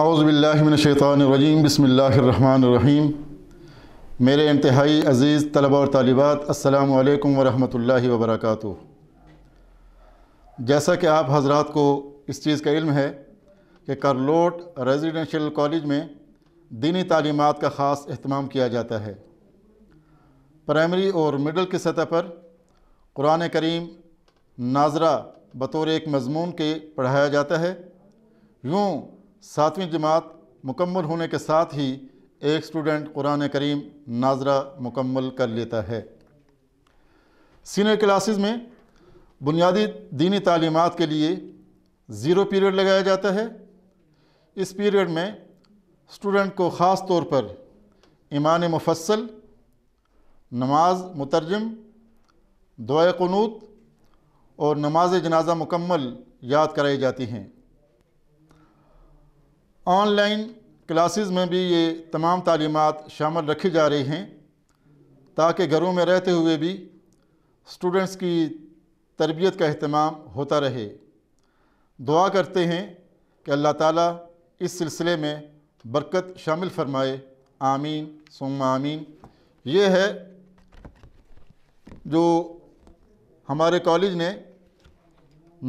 आउज़बिल्लिनशैतरजीम बसमीम मेरे इंतहाई अज़ीज़ तलबा और तालिबात अल्लाम वरहमल वबरक जैसा कि आप हजरात को इस चीज़ का इल्म है कि करलोट रेजिडेंशियल कॉलेज में दीनी तलीमत का ख़ास अहतमाम किया जाता है प्राइमरी और मिडल की सतह पर कुरान करीम नाजरा बतौर एक मजमून के पढ़ाया जाता है यूँ सातवीं जमात मुकम्मल होने के साथ ही एक स्टूडेंट कुरान करीम नाजरा मुकम्मल कर लेता है सीनियर क्लासेस में बुनियादी दीनी तालीमत के लिए ज़ीरो पीरियड लगाया जाता है इस पीरियड में स्टूडेंट को ख़ास तौर पर ईमान मुफसल नमाज मुतरजम दुआ क़नूत और नमाज जनाजा मुकम्मल याद कराई जाती हैं ऑनलाइन क्लासेस में भी ये तमाम तालीमत शामिल रखी जा रही हैं ताकि घरों में रहते हुए भी स्टूडेंट्स की तरबियत का अहतमाम होता रहे दुआ करते हैं कि अल्लाह ताला इस सिलसिले में बरकत शामिल फरमाए आमीन सुम आमीन ये है जो हमारे कॉलेज ने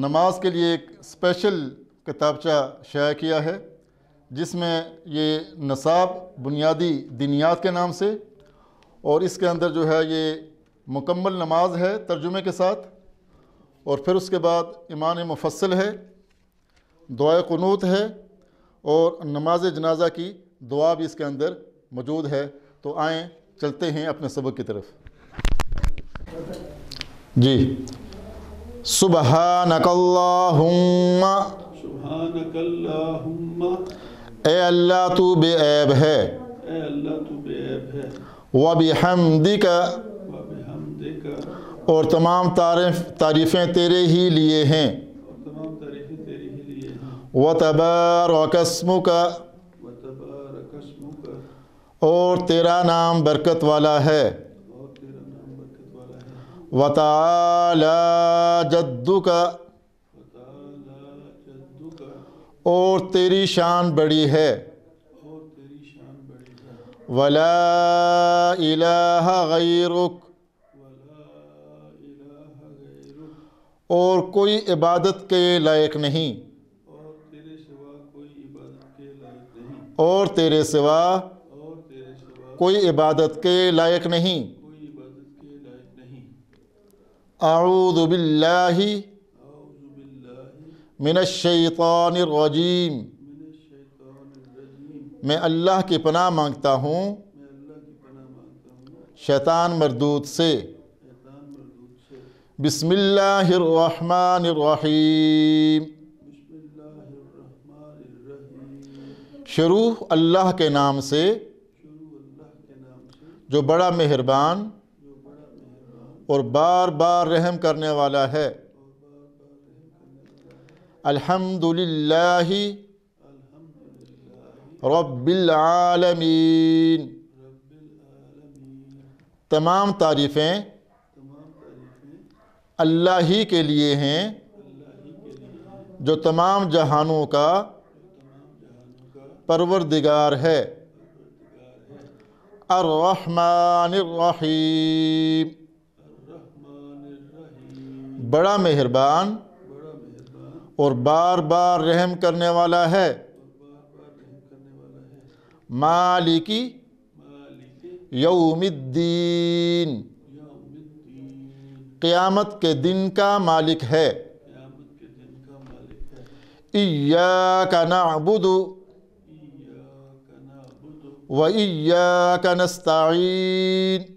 नमाज के लिए एक स्पेशल किताबचा शाया किया है जिसमें ये नसाब बुनियादी दिनियात के नाम से और इसके अंदर जो है ये मुकम्मल नमाज है तर्जुमे के साथ और फिर उसके बाद ईमान मुफसल है दुआ क़नूत है और नमाज जनाजा की दुआ भी इसके अंदर मौजूद है तो आएँ चलते हैं अपने सबक की तरफ जी सुबह नकल्ला ए अल्लाह तू बेब है वबी हमदी का और तमाम तारीफ तारीफ़ें तेरे ही लिए हैं व तबार वकस्म का और तेरा नाम बरकत वाला है वताला जद्दू का और तेरी शान बड़ी है वला इलाहा गैरुक और कोई इबादत के लायक नहीं और तेरे सिवा कोई इबादत के लायक नहीं आऊदबिल्लाही मिनशानरजीम मैं अल्लाह की पनाह मांगता हूँ शैतान मरदूत से बिस्मिल्लाहिर्रहमानिर्रहीम शुरू अल्लाह के नाम से जो बड़ा मेहरबान और बार बार रहम करने वाला है الحمد لله رب العالمين तमाम तारीफ़ें अल्लाह ही के लिए हैं जो तमाम जहानों का परवरदिगार है अर्रहमानिर्रहीम बड़ा मेहरबान और बार बार रहम करने वाला है मालिकी यौमिद्दीन क़यामत के दिन का मालिक है इयाका नाबुदु व इयाका नस्ताइन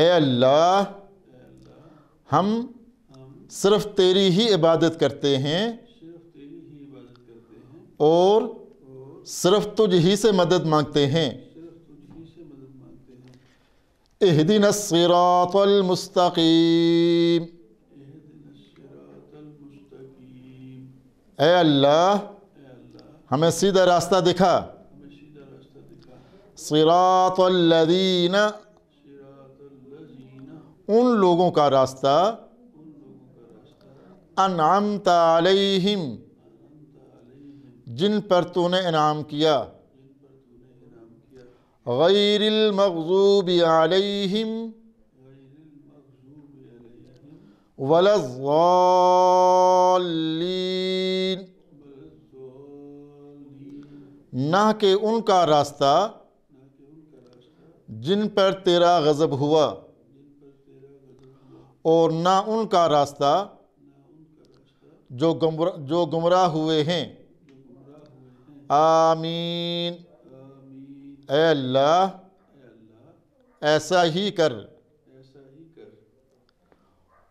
ए अल्लाह हम सिर्फ तेरी ही इबादत करते हैं और सिर्फ तुझ ही से मदद मांगते हैं एहदिन मुस्तकीम ए अल्लाह हमें सीधा रास्ता दिखा सिरातलदीन उन लोगों का रास्ता अनाम तलहिम जिन पर तूने इनाम किया गैरमूब अलहिम ना के उनका रास्ता जिन पर तेरा गज़ब हुआ और ना उनका रास्ता जो गुमरा जो गुमराह हुए हैं आमीन अल्लाह ऐसा ही कर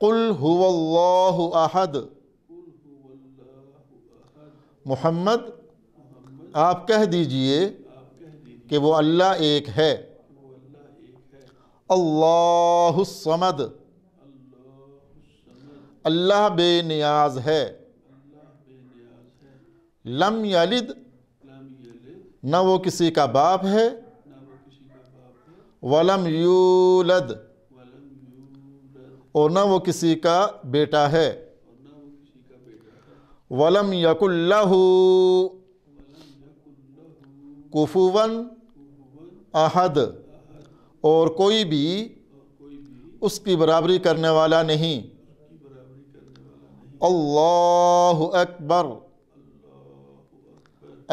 कुल हुवल्लाहु अहद मोहम्मद आप कह दीजिए कि वो अल्लाह एक है अल्लाहुस्समद अल्लाह बेनियाज है लम यलिद न वो किसी का बाप है वलम यूलद और न वो किसी का बेटा है वलम यकुल्लहू कुफुवन अहद और कोई भी उसकी बराबरी करने वाला नहीं अल्लाह अकबर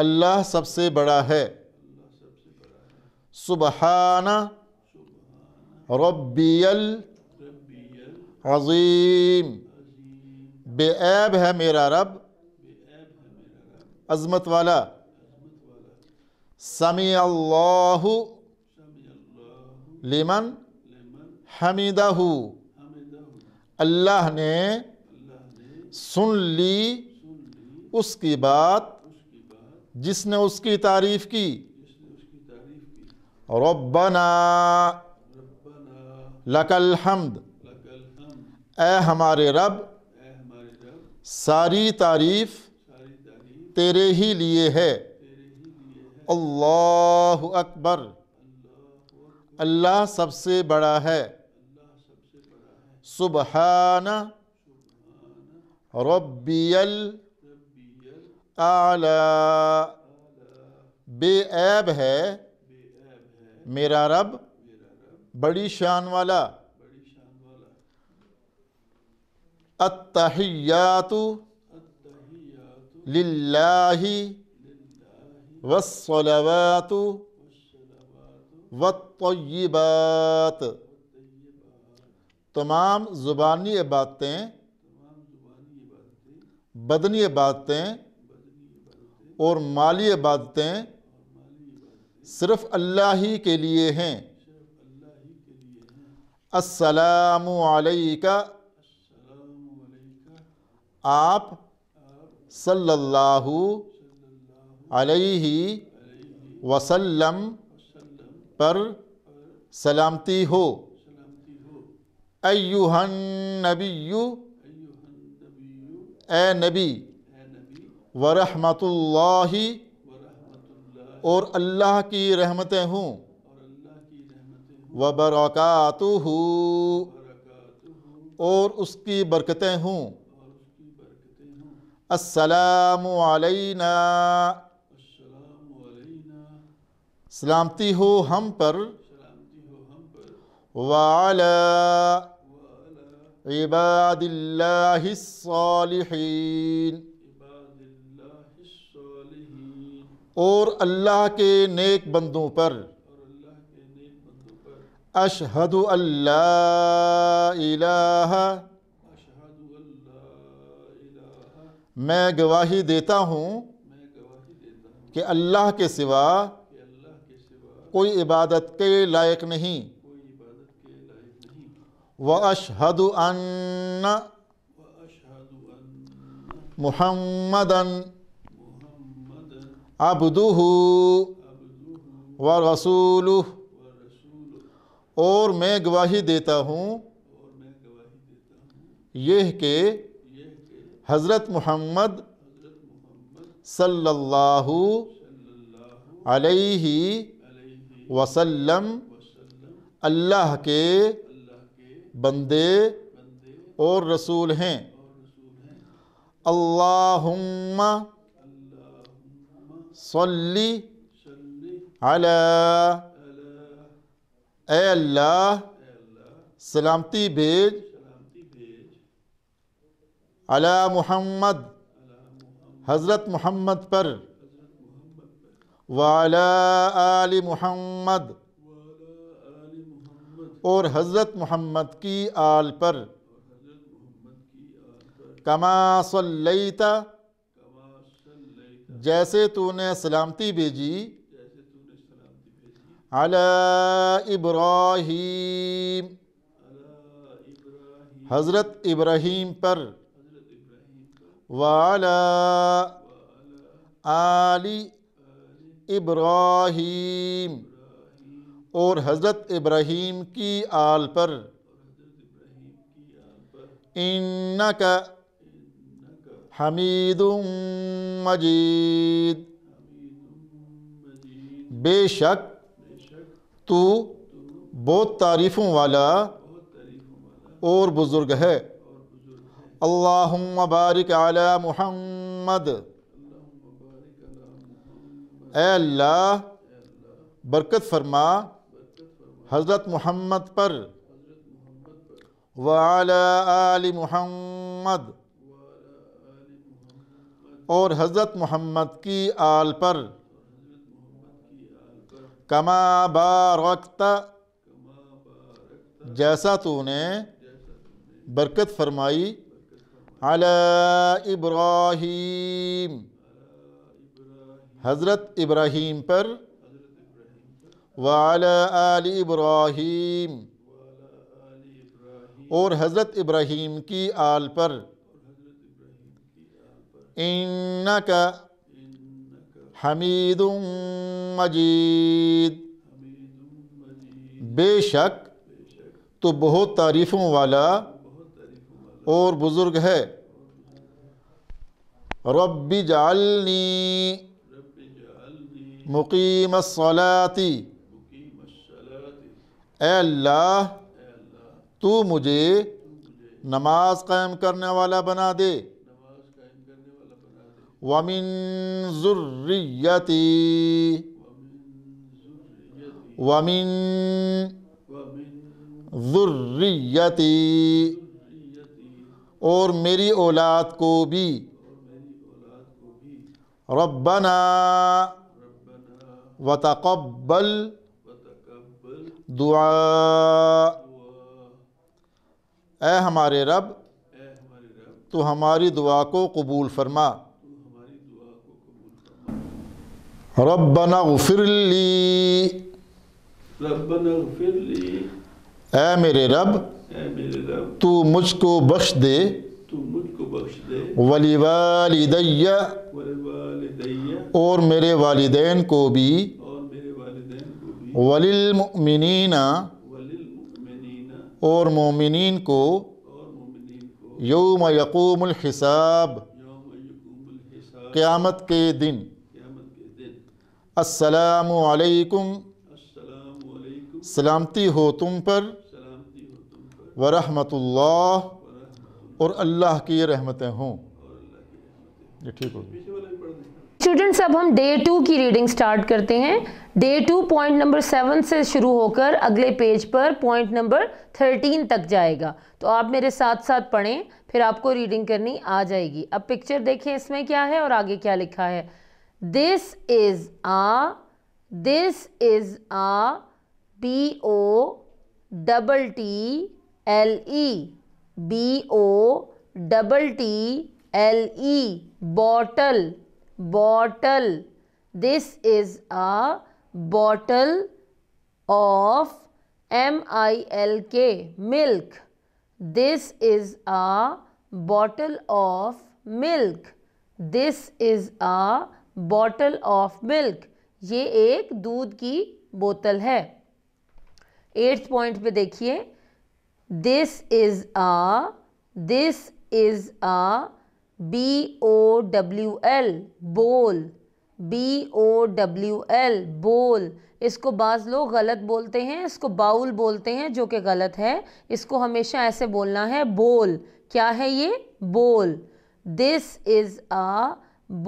अल्लाह सबसे बड़ा है सुबहाना रब्बियल अजीम बेऐब है मेरा रब अजमत वाला समी अल्लाह लिमन हमीदा अल्लाह ने सुन ली उसकी बात जिसने उसकी तारीफ की रब्बना लकल हमद ए हमारे रब सारी तारीफ तेरे ही लिए है अल्लाह अकबर अल्लाह सबसे बड़ा है सुबहाना रब्बी आला बेऐब है मेरा रब बड़ी शान वाला अतहियातु लाही वस्सलवातु वत्तय्यिबात तमाम ज़ुबानी बातें बदनी इबादतें और माली इबादतें सिर्फ अल्लाह ही के लिए हैं असलामुअलैका आप सल्लल्लाहु अलैहि वसल्लम पर सलामती हो अयुहन नबी ए नबी वरहमतुल्लाहि और अल्लाह की रहमतें हूँ व बरक़ात और उसकी बरकतें हूँ असलना सलामती हो हम पर वाला عباد الله الصالحين और अल्लाह के नेक बंदों पर अशहद अल्लाह मैं गवाही देता हूँ कि अल्लाह के सिवा कोई इबादत के लायक नहीं व अशहद अन्न मुहम्मदन अबदुहु व रसूल और मैं गवाही देता हूँ यह के हज़रत मोहम्मद सल्लल्लाहु अलैहि वसल्लम अल्लाह के बंदे और रसूल हैं अल्लाहुम्मा सल्ली अला ए अल्लाह सलामती भेज अला मोहम्मद हज़रत मोहम्मद पर वाला आल मोहम्मद और हज़रत मोहम्मद की आल पर कमा सल्लैता जैसे तूने सलामती भेजी अला इब्राहिम हज़रत इब्राहिम पर वाला आली इब्राहिम और हज़रत इब्राहिम की आल पर इन्ना का हमीद मजीद बेशक तू बहुत तारीफ़ों वाला और बुज़ुर्ग है अल्लाहुम्मा बारिक आला मुहम्मद अल्लाह बरकत फरमा हज़रत मोहम्मद पर वाली मोहम्मद और हज़रत मोहम्मद की आल पर कमा बारकत जैसा तूने बरकत फरमाई अला इब्राहीम हज़रत इब्राहीम पर वाला आल इब्राहिम और हज़रत इब्राहीम की आल पर इन का हमीद मजीद बेशक तो बहुत तारीफ़ों वाला और बुज़ुर्ग है रब्बी जालनी मुकीम सलाती अल्लाह तू मुझे नमाज कायम करने वाला बना दे वमिन ज़ुर्रियती वमिन ज़ुर्रियती और मेरी औलाद को भी रब्बना वतक़ब्बल दुआ ए हमारे रब तो हमारी दुआ को कबूल फरमा रबना गफिरली ए मेरे रब तू मुझको बख्श दे वली वालिदैया और मेरे वालदेन को भी वलिलमिनना और मोमिन को योम यकूमल हिसाब क़्यामत के दिन असलकुम सलामती हो तुम पर वरहमतुल्लाह और अल्लाह की रहमतें हों ठीक होगी स्टूडेंट्स अब हम डे टू की रीडिंग स्टार्ट करते हैं day two point number seven से शुरू होकर अगले पेज पर पॉइंट नंबर थर्टीन तक जाएगा तो आप मेरे साथ साथ पढ़ें फिर आपको रीडिंग करनी आ जाएगी अब पिक्चर देखें इसमें क्या है और आगे क्या लिखा है this is a this is a B O double T L E B O double T L E bottle bottle this is a bottle of M I L K milk this is a bottle of milk this is a bottle of milk ये एक दूध की बोतल है eighth point पे देखिए this is a this is a B O W L bowl B O W L bowl इसको बाज़ लोग गलत बोलते हैं इसको बाउल बोलते हैं जो कि गलत है इसको हमेशा ऐसे बोलना है बोल क्या है ये बोल this is a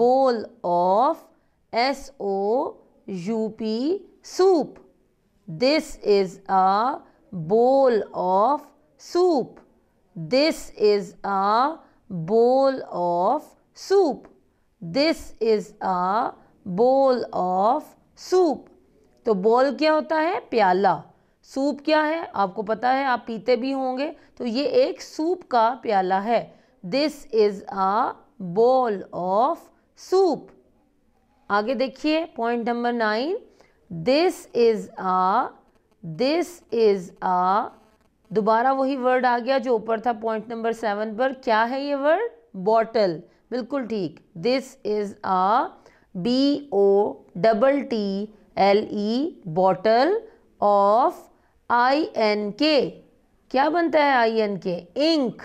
bowl of S O U P soup this is a bowl of soup this is a bowl of soup. This is a bowl of soup. तो बोल क्या होता है प्याला सूप क्या है आपको पता है आप पीते भी होंगे तो ये एक सूप का प्याला है this is a bowl of soup आगे देखिए point number nine this is a this is a दोबारा वही वर्ड आ गया जो ऊपर था पॉइंट नंबर सेवन पर क्या है ये वर्ड बॉटल बिल्कुल ठीक this is a B O double T L E bottle of I N K क्या बनता है I N K ink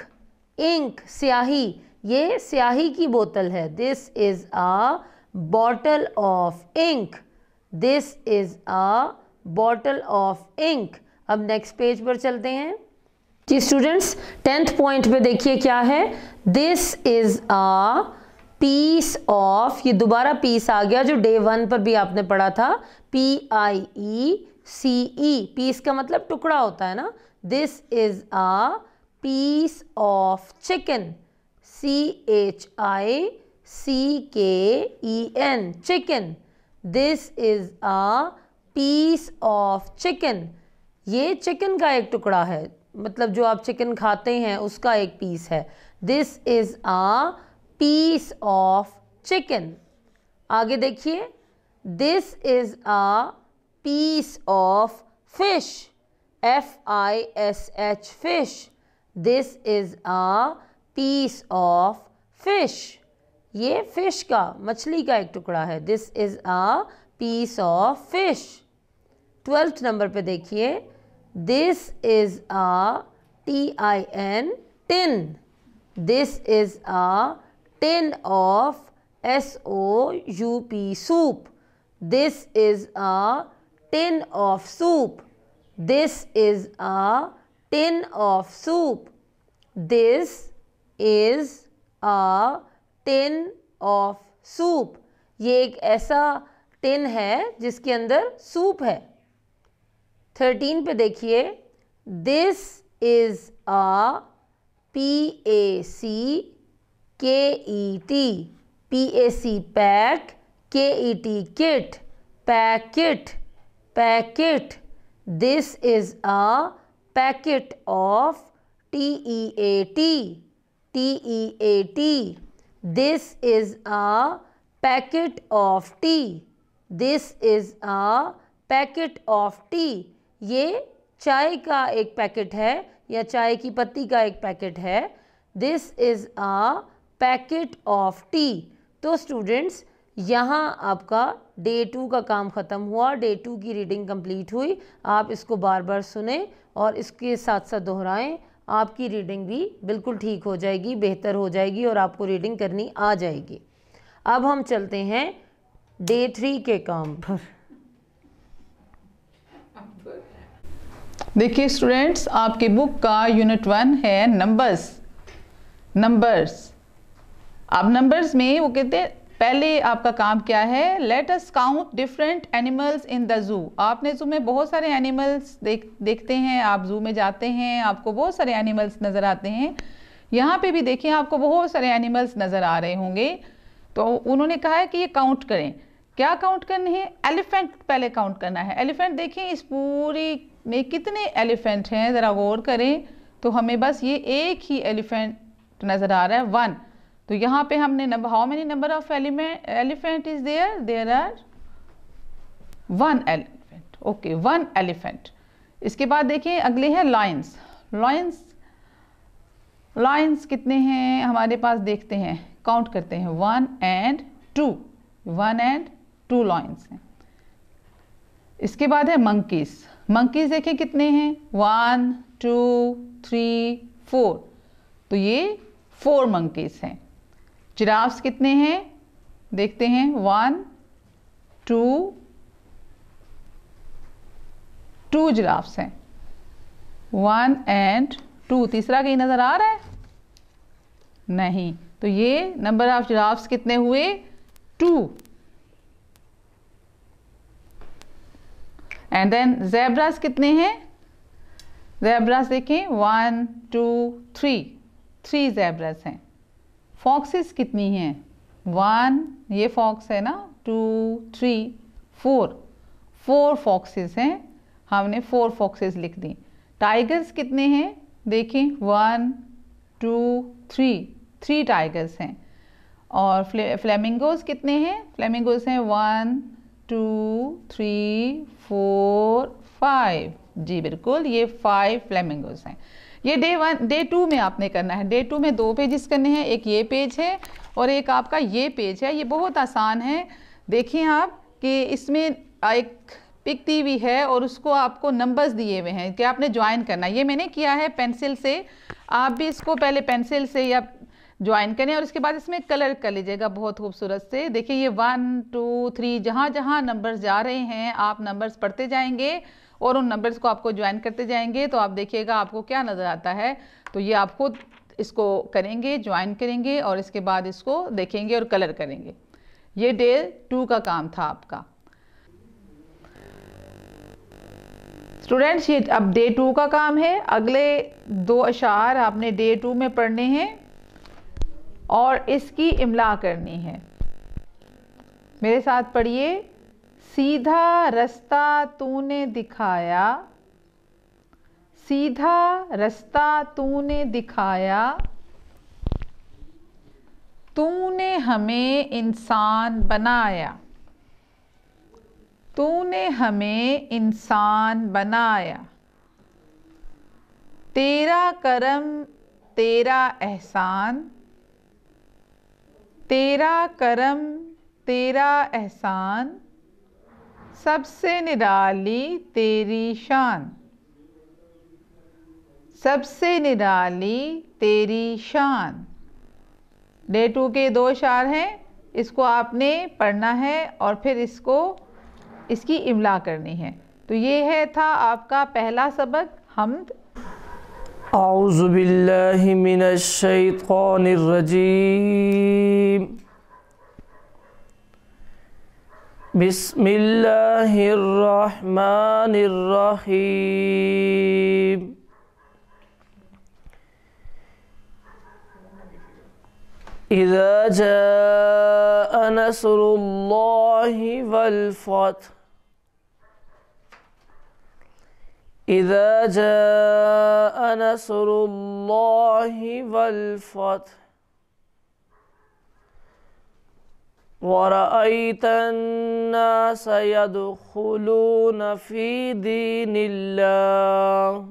ink स्याही ये स्याही की बोतल है this is a bottle of ink this is a bottle of ink अब नेक्स्ट पेज पर चलते हैं जी स्टूडेंट्स टेंथ पॉइंट पे देखिए क्या है this is a piece of ये दोबारा पीस आ गया जो डे वन पर भी आपने पढ़ा था P I E C E piece का मतलब टुकड़ा होता है ना this is a piece of chicken C H I C K E N chicken this is a piece of chicken ये चिकन का एक टुकड़ा है मतलब जो आप चिकन खाते हैं उसका एक पीस है this is a piece of chicken आगे देखिए this is a piece of fish F I S H fish this is a piece of fish ये फिश का मछली का एक टुकड़ा है this is a piece of fish twelfth number पे देखिए This is a t i n tin. This is a tin of s o u p soup. This is a tin of soup. This is a tin of soup. This is a tin of soup. ये एक ऐसा tin है जिसके अंदर soup है thirteen पे देखिए this is a P A C K E T P A C pack K E T kit packet packet this is a packet of T E A tea T E A tea this is a packet of tea this is a packet of tea ये चाय का एक packet है या चाय की पत्ती का एक पैकेट है this is a packet of tea तो स्टूडेंट्स यहाँ आपका डे टू का काम ख़त्म हुआ डे टू की रीडिंग कंप्लीट हुई आप इसको बार बार सुने और इसके साथ साथ दोहराएं आपकी रीडिंग भी बिल्कुल ठीक हो जाएगी बेहतर हो जाएगी और आपको रीडिंग करनी आ जाएगी अब हम चलते हैं डे थ्री के काम पर देखिए स्टूडेंट्स आपके बुक का यूनिट वन है नंबर्स नंबर्स अब नंबर्स में वो कहते हैं पहले आपका काम क्या है let us count different animals in the zoo आपने ज़ू में बहुत सारे एनिमल्स देख देखते हैं आप ज़ू में जाते हैं आपको बहुत सारे एनिमल्स नज़र आते हैं यहाँ पे भी देखिए आपको बहुत सारे एनिमल्स नज़र आ रहे होंगे तो उन्होंने कहा है कि ये काउंट करें क्या काउंट करने है एलिफेंट पहले काउंट करना है एलिफेंट देखें इस पूरी में कितने एलिफेंट हैं ज़रा गौर करें तो हमें बस ये एक ही एलिफेंट नज़र आ रहा है वन तो यहाँ पे हमने number how many number of element elephant is there there are one elephant okay one elephant इसके बाद देखें अगले हैं लाइन्स लाइन्स लाइन्स कितने हैं हमारे पास देखते हैं काउंट करते हैं one and two one and two lines हैं इसके बाद है मंकीज़ मंकीज देखे कितने हैं वन टू थ्री फोर तो ये फोर मंकीज हैं जिराफ्स कितने हैं देखते हैं वन टू टू जिराफ्स हैं वन एंड टू तीसरा कहीं नज़र आ रहा है नहीं तो ये नंबर ऑफ जिराफ्स कितने हुए टू एंड देन जेब्रास कितने हैं जेब्रास देखें one two three three zebras हैं फॉक्सेस कितनी हैं वन ये फॉक्स है ना two three four four foxes हैं हमने फोर फॉक्सेस लिख दी टाइगर्स कितने हैं देखें one two three three tigers हैं और फ्ले फ्लेमिंगोज कितने हैं फ्लेमिंगोज हैं one two three four five जी बिल्कुल ये फाइव फ्लैमिंगोज हैं ये डे वन डे टू में आपने करना है डे टू में दो पेजेस करने हैं एक ये पेज है और एक आपका ये पेज है ये बहुत आसान है देखिए आप कि इसमें एक पिक दी हुई है और उसको आपको नंबर्स दिए हुए हैं कि आपने ज्वाइन करना ये मैंने किया है पेंसिल से आप भी इसको पहले पेंसिल से या ज्वाइन करें और इसके बाद इसमें कलर कर लीजिएगा बहुत खूबसूरत से देखिए ये वन टू थ्री जहाँ जहाँ नंबर्स जा रहे हैं आप नंबर्स पढ़ते जाएंगे और उन नंबर्स को आपको ज्वाइन करते जाएंगे तो आप देखिएगा आपको क्या नज़र आता है तो ये आप खुद इसको करेंगे ज्वाइन करेंगे और इसके बाद इसको देखेंगे और कलर करेंगे ये डे टू का काम था आपका स्टूडेंट्स ये अब डे टू का काम है अगले दो अशार आपने डे टू में पढ़ने हैं और इसकी इमला करनी है मेरे साथ पढ़िए सीधा रास्ता तूने दिखाया सीधा रास्ता तूने दिखाया तूने हमें इंसान बनाया तूने हमें इंसान बनाया तेरा करम तेरा एहसान तेरा करम तेरा एहसान सबसे निराली तेरी शान सबसे निराली तेरी शान डे टू के दो शार हैं इसको आपने पढ़ना है और फिर इसको इसकी इमला करनी है तो ये है था आपका पहला सबक हमद أعوذ بالله من الشيطان الرجيم بسم الله الرحمن الرحيم إذا جاء نصر الله والفتح إذا جاء نصر الله والفتح ورأيت الناس يدخلون في دين الله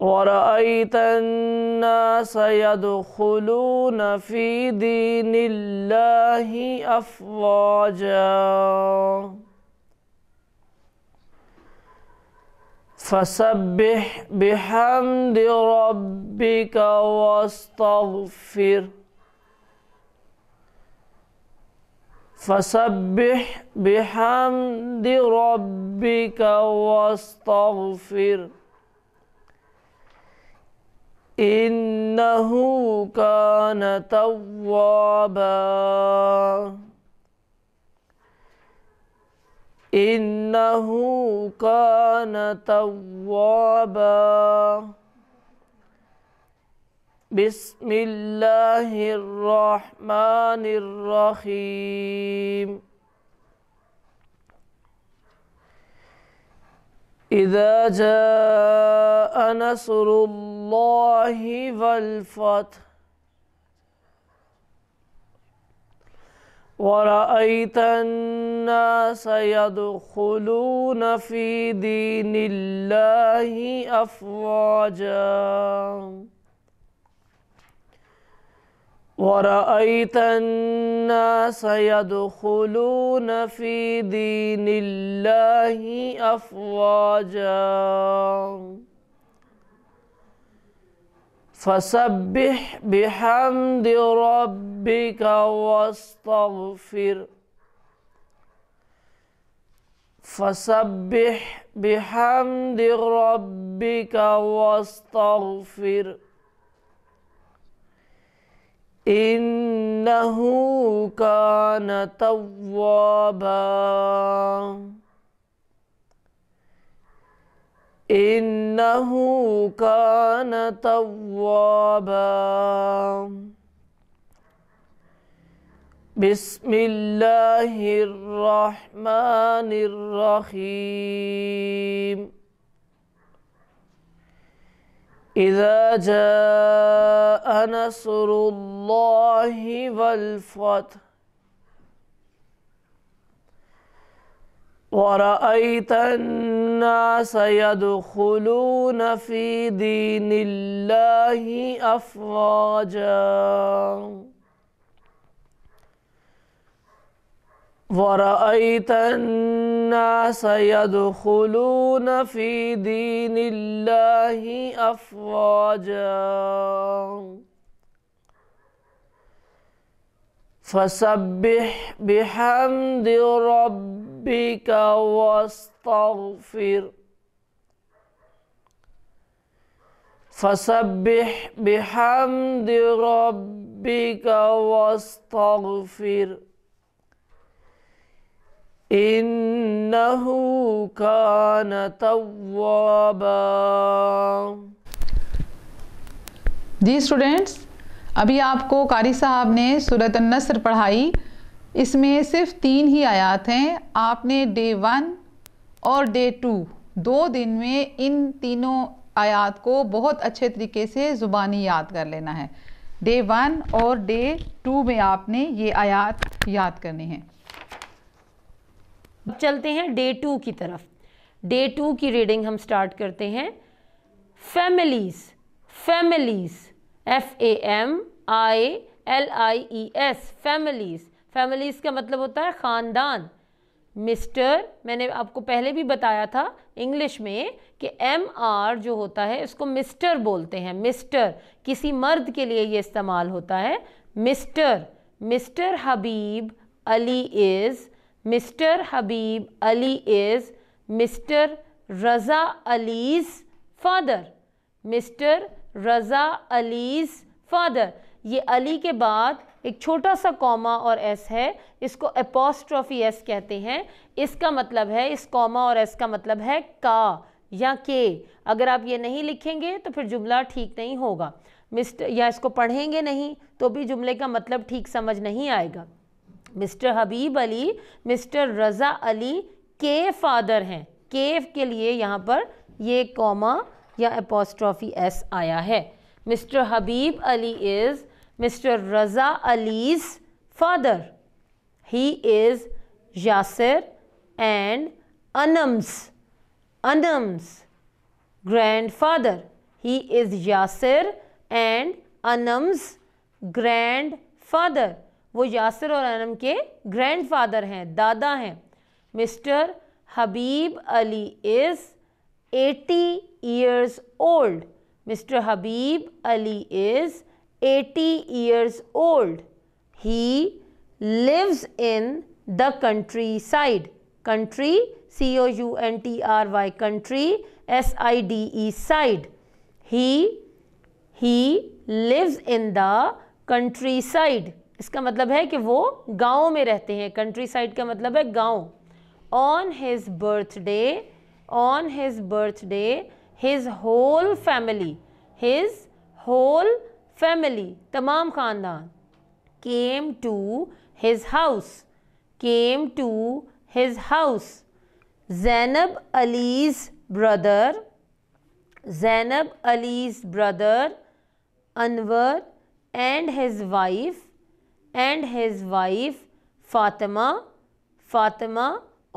ورأيت الناس يدخلون في دين الله أفواجاً فسبح بحمد ربك واستغفر فسبح بحمد ربك واستغفر إنه كان توابا إنه كان توابا بسم الله الرحمن الرحيم إذا جاء نصر الله والفتح ورأيت الناس يدخلون في دين الله أفواجا ورأيت الناس يدخلون في دين الله أفواجا فسبح بحمد ربك واستغفر فسبح بحمد ربك واستغفر إنه كان توابا إنه كان توابا بسم الله الرحمن الرحيم إذا جاء نصر الله والفتح ورأيت الناس يدخلون في دين الله أفواجا ورأيت الناس يدخلون في دين الله أفواجا فسبح بحمد ربك ربك واستغفر فسبح بحمد ربك واستغفر إنه كان توابا जी स्टूडेंट्स अभी आपको कारी साहब ने सूरत नसर पढ़ाई इसमें सिर्फ तीन ही आयात हैं आपने डे वन और डे टू दो दिन में इन तीनों आयात को बहुत अच्छे तरीके से ज़ुबानी याद कर लेना है डे वन और डे टू में आपने ये आयात याद करनी है अब चलते हैं डे टू की तरफ डे टू की रीडिंग हम स्टार्ट करते हैं families families F A M I L I E S families families का मतलब होता है ख़ानदान मिस्टर मैंने आपको पहले भी बताया था इंग्लिश में कि एम आर जो होता है इसको मिस्टर बोलते हैं मिस्टर किसी मर्द के लिए ये इस्तेमाल होता है Mr Mr Habib Ali is Mr Habib Ali is Mr Raza Ali's father Mr Raza Ali's father ये अली के बाद एक छोटा सा कॉमा और एस है इसको अपोस्ट्रॉफी एस कहते हैं इसका मतलब है इस कॉमा और एस का मतलब है का या के अगर आप ये नहीं लिखेंगे तो फिर जुमला ठीक नहीं होगा मिस्टर या इसको पढ़ेंगे नहीं तो भी जुमले का मतलब ठीक समझ नहीं आएगा मिस्टर हबीब अली मिस्टर रज़ा अली के फादर हैं के के लिए यहाँ पर ये कॉमा या अपोस्ट्रॉफी एस आया है Mr Habib Ali is Mr. Raza Ali's father. He is Yasser and Anam's Anam's grandfather. He is Yasser and Anam's grandfather. वो यासर और अनम के ग्रैंडफादर हैं दादा हैं Mr Habib Ali is 80 years old Mr Habib Ali is 80 years old. He lives in the countryside. Country, C-O-U-N-T-R-Y, country, S-I-D-E, side. He, he lives in the countryside. इसका मतलब है कि वो गांव में रहते हैं Countryside का मतलब है गांव On his birthday, on his birthday, his whole family, his whole family, tamam khandan, came to his house, came to his house. Zainab Ali's brother, Zainab Ali's brother, Anwar and his wife, and his wife Fatima, Fatima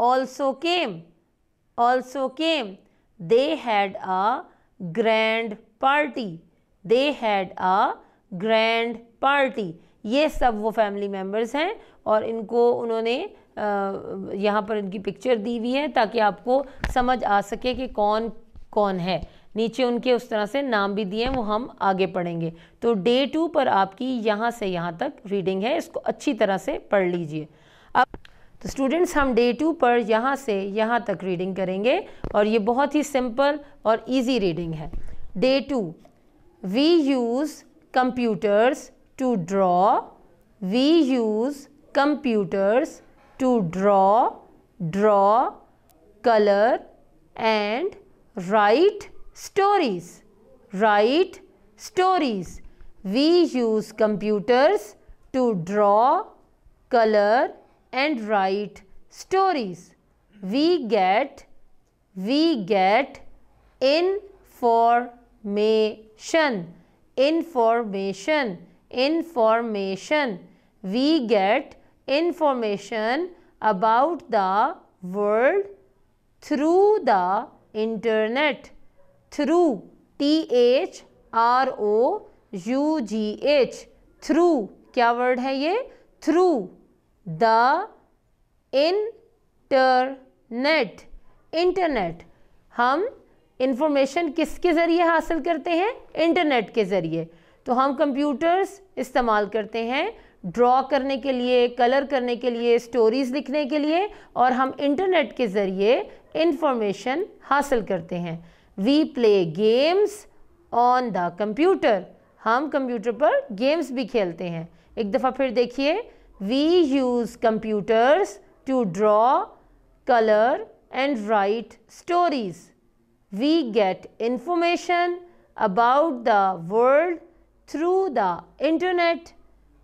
also came, also came. They had a grand party. They had a grand party ये सब वो family members हैं और इनको उन्होंने यहाँ पर इनकी पिक्चर दी हुई है ताकि आपको समझ आ सके कि कौन कौन है नीचे उनके उस तरह से नाम भी दिए हैं वो हम आगे पढ़ेंगे तो डे टू पर आपकी यहाँ से यहाँ तक रीडिंग है इसको अच्छी तरह से पढ़ लीजिए अब तो स्टूडेंट्स हम डे टू पर यहाँ से यहाँ तक रीडिंग करेंगे और ये बहुत ही सिंपल और ईजी रीडिंग है day two We use computers to draw. We use computers to draw, draw, color and write stories. Write stories. We use computers to draw, color and write stories. We get, we get in for મેશન information information we get information about the world through the internet through T H R O U G H through ક્યા word હે યે through the internet internet હમ information किसके ज़रिए हासिल करते हैं इंटरनेट के ज़रिए तो हम कंप्यूटर्स इस्तेमाल करते हैं ड्रॉ करने के लिए कलर करने के लिए स्टोरीज़ लिखने के लिए और हम इंटरनेट के ज़रिए इंफॉर्मेशन हासिल करते हैं we play games on the computer हम कंप्यूटर पर गेम्स भी खेलते हैं एक दफ़ा फिर देखिए we use computers to draw colour and write stories we get information about the world through the internet.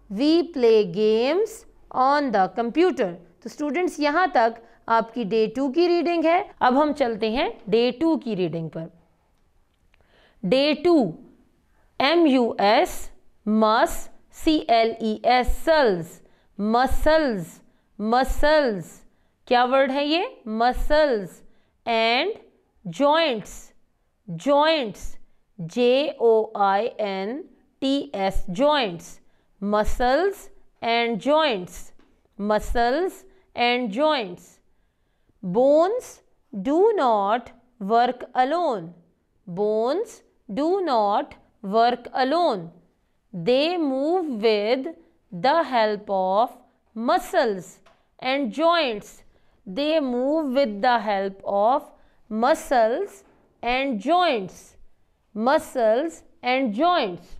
We play games on the computer. to so students yahan tak aapki day 2 ki reading hai ab hum chalte hain day 2 ki reading par day two M U S मस C l E S सल्स muscles muscles क्या word है ये muscles and joints joints j o i n t s joints muscles and joints muscles and joints bones do not work alone bones do not work alone they move with the help of muscles and joints they move with the help of muscles and joints. Muscles and joints.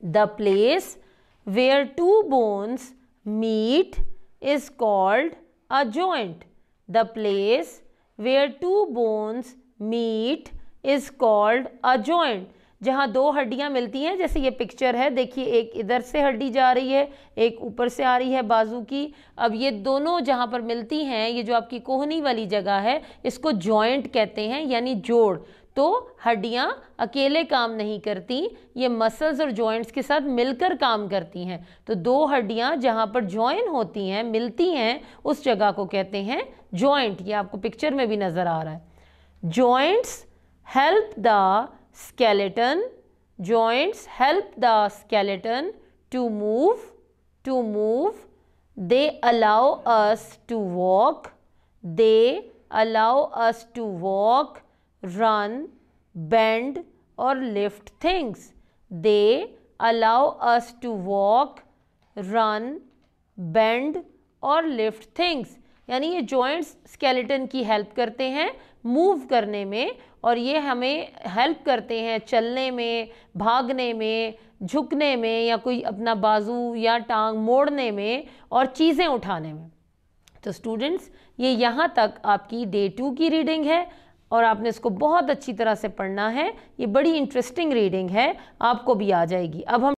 The place where two bones meet is called a joint. The place where two bones meet is called a joint. जहाँ दो हड्डियाँ मिलती हैं जैसे ये picture है देखिए एक इधर से हड्डी जा रही है एक ऊपर से आ रही है बाजू की अब ये दोनों जहाँ पर मिलती हैं ये जो आपकी कोहनी वाली जगह है इसको जॉइंट कहते हैं यानी जोड़ तो हड्डियाँ अकेले काम नहीं करती ये मसल्स और जॉइंट्स के साथ मिलकर काम करती हैं तो दो हड्डियाँ जहाँ पर जॉइन होती हैं मिलती हैं उस जगह को कहते हैं जॉइंट ये आपको पिक्चर में भी नज़र आ रहा है joints help the skeleton joints help the skeleton to move to move they allow us to walk they allow us to walk run bend or lift things they allow us to walk run bend और lift things यानी ये joints skeleton की help करते हैं move करने में और ये हमें हेल्प करते हैं चलने में भागने में झुकने में या कोई अपना बाजू या टांग मोड़ने में और चीज़ें उठाने में तो स्टूडेंट्स ये यहाँ तक आपकी डे टू की रीडिंग है और आपने इसको बहुत अच्छी तरह से पढ़ना है ये बड़ी इंटरेस्टिंग रीडिंग है आपको भी आ जाएगी अब हम